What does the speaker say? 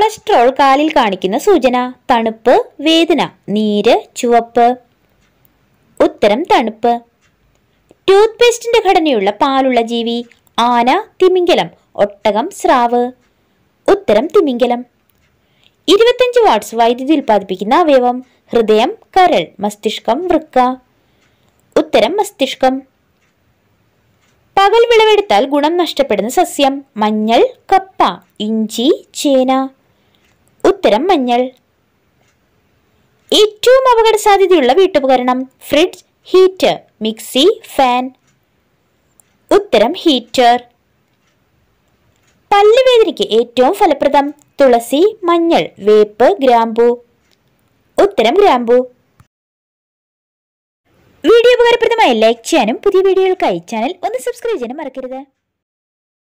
cholesterol കാലിൽ കാണിക്കുന്ന സൂചന തണുപ്പ് വേദന നീര് ചുവപ്പ് ഉത്തരം തണുപ്പ് ടൂത്ത് പേസ്റ്റിന്റെ ഘടനയുള്ള പാലുള്ള ജീവി ആന തിമിംഗലം ഒട്ടകം സ്രാവ് ഉത്തരം തിമിംഗലം ഇരുപത്തഞ്ച് വാട്ട്സ് വൈദ്യുതി ഉൽപ്പാദിപ്പിക്കുന്ന അവയവം ഹൃദയം കരൾ മസ്തിഷ്കം വൃക്ക ഉത്തരം മസ്തിഷ്കം പകൽ വിളവെടുത്താൽ ഗുണം നഷ്ടപ്പെടുന്ന സസ്യം മഞ്ഞൾ കപ്പ ഇഞ്ചി ചേന ഉത്തരം മഞ്ഞൾ ഏറ്റവും അപകട സാധ്യതയുള്ള വീട്ടുപകരണം ഫ്രിഡ്ജ് ഹീറ്റർ മിക്സി ഫാൻ ഉത്തരം ഹീറ്റർ പല്ലുവേദനയ്ക്ക് ഏറ്റവും ഫലപ്രദം തുളസി മഞ്ഞൾ വേപ്പ് ഗ്രാമ്പു ഉത്തരം ഗ്രാമ്പു വീഡിയോ ഉപകാരപ്രദമായി ലൈക്ക് ചെയ്യാനും പുതിയ വീഡിയോകൾക്കായി ചാനൽ ഒന്ന് സബ്സ്ക്രൈബ് ചെയ്യാനും മറക്കരുത്